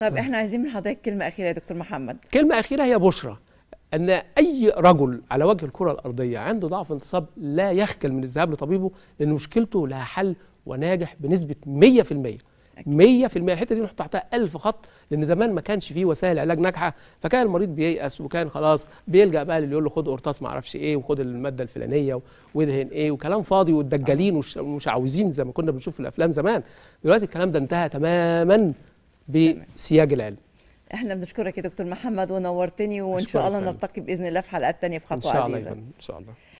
طب احنا عايزين من حضرتك كلمه اخيره يا دكتور محمد كلمه اخيره هي بشرى ان اي رجل على وجه الكره الارضيه عنده ضعف انتصاب لا يخجل من الذهاب لطبيبه لان مشكلته لها حل وناجح بنسبه 100% 100% الحته دي رحت تحتها 1000 خط لان زمان ما كانش فيه وسائل علاج ناجحه فكان المريض بييأس وكان خلاص بيلجأ بقى للي يقول له خد قرطاس ما اعرفش ايه وخد الماده الفلانيه وادهن ايه وكلام فاضي والدجالين آه. عاوزين زي ما كنا بنشوف في الافلام زمان دلوقتي الكلام ده انتهى تماما بسياج العلم احنا بنشكرك يا دكتور محمد ونورتني وان شاء الله نلتقي باذن الله في حلقات ثانيه في خطوه ان شاء الله ان شاء الله